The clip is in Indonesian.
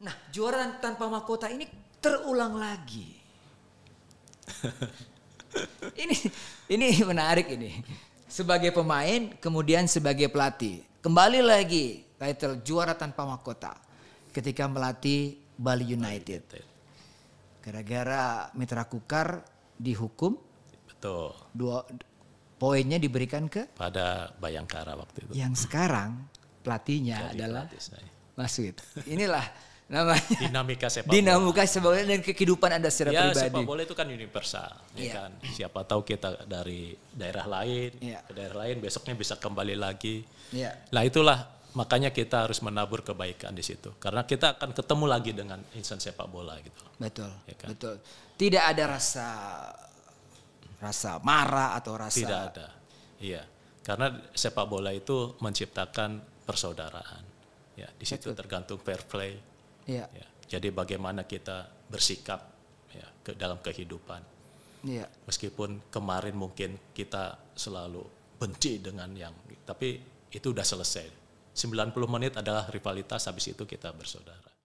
Nah, juara tanpa mahkota ini terulang lagi. ini ini menarik ini. Sebagai pemain, kemudian sebagai pelatih. Kembali lagi title juara tanpa mahkota ketika melatih Bali United. Gara-gara Mitra Kukar dihukum. Betul. Dua poinnya diberikan ke pada Bayangkara waktu itu. Yang sekarang pelatihnya Jadi adalah pelatih Mas Inilah namanya dinamika sepak bola. Dinamika sepak bola dan kehidupan Anda secara ya, pribadi. sepak bola itu kan universal, ya yeah. kan. Siapa tahu kita dari daerah lain yeah. ke daerah lain besoknya bisa kembali lagi. Yeah. Nah, itulah makanya kita harus menabur kebaikan di situ karena kita akan ketemu lagi dengan insan sepak bola gitu. Betul. Ya kan? Betul. Tidak ada rasa rasa marah atau rasa Tidak ada. Iya. Karena sepak bola itu menciptakan persaudaraan. Ya, di situ tergantung fair play Ya. Ya. Jadi bagaimana kita bersikap ya, ke dalam kehidupan. Ya. Meskipun kemarin mungkin kita selalu benci dengan yang, tapi itu udah selesai. 90 menit adalah rivalitas, habis itu kita bersaudara.